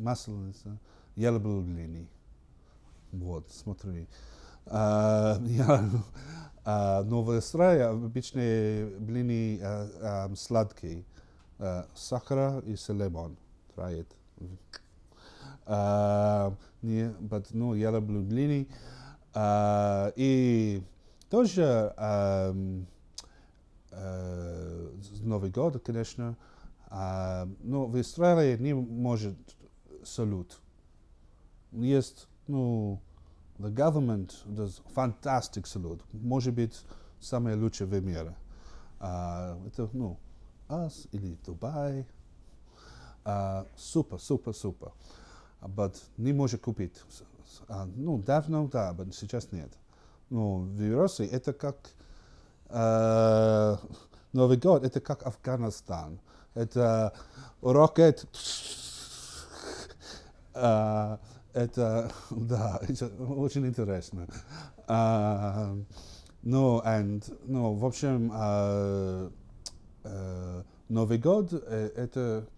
масло я люблю блины, Вот, смотри. А, я, а, новая сырая, обычные блины а, а, сладкие. А, сахара и лимон. Try it. А, не, but, ну, я люблю блины. А, и тоже а, а, Новый год, конечно. А, но ну, в Израиле не может salute. Есть, ну, the government does fantastic salute. Может быть, самое лучшее в мире. А, это, ну, us или Дубай. супер, супер, супер. But не может купить. А, ну, давно да, но сейчас нет. Ну, в России это как... А, Новый год это как Афганистан. Это ракет а, это, да, это очень интересно. А, ну, and, ну, в общем, а, а, Новый год, э, это,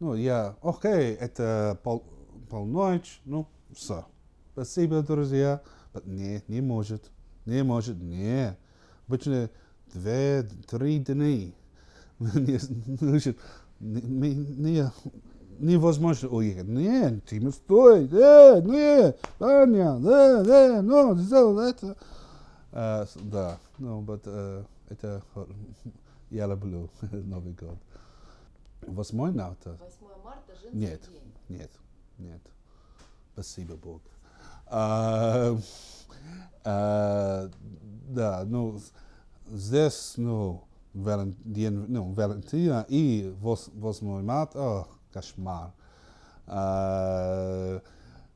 ну, я, окей, это пол, полночь, ну, все. Спасибо, друзья. Не, не может, не может, не. Обычно две, три дни. Мне нужен, мне, невозможно уехать. Нет, ты не стой, э, нет, Аня, э, э, ну, да, э, да, ну, сделал это. Uh, да, ну, no, but, uh, это я люблю Новый год. Восьмой марта? 8 марта женский нет, день. Нет, нет, спасибо Богу. А, а, да, ну, здесь, ну, Валентин, ну, Валентина и 8 марта, кошмар. А,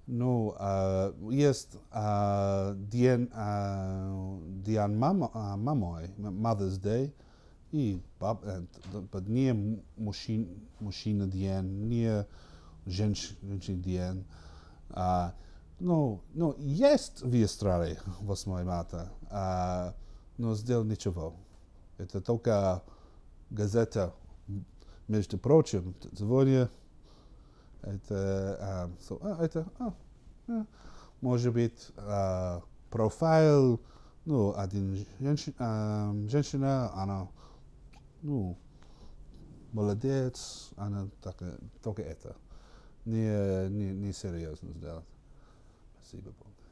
ну, а, есть а, э, день, а, день мама, а, мамой, Mother's Day, и баб, под не мужчин, мужчина день, не женщина день. А, ну, ну, есть в Австралии 8 марта, а, но сделал ничего. Это только газета mist approach hem. Ze worden je uit so, eh, ah, uh, ah, uit de. Oh, ja. Mooi bit uh, profile. Nu, aan de gentina. Ehm, aan de. Nu. Molodets. Aan de. Toke eten. Niet serieus, dus dat.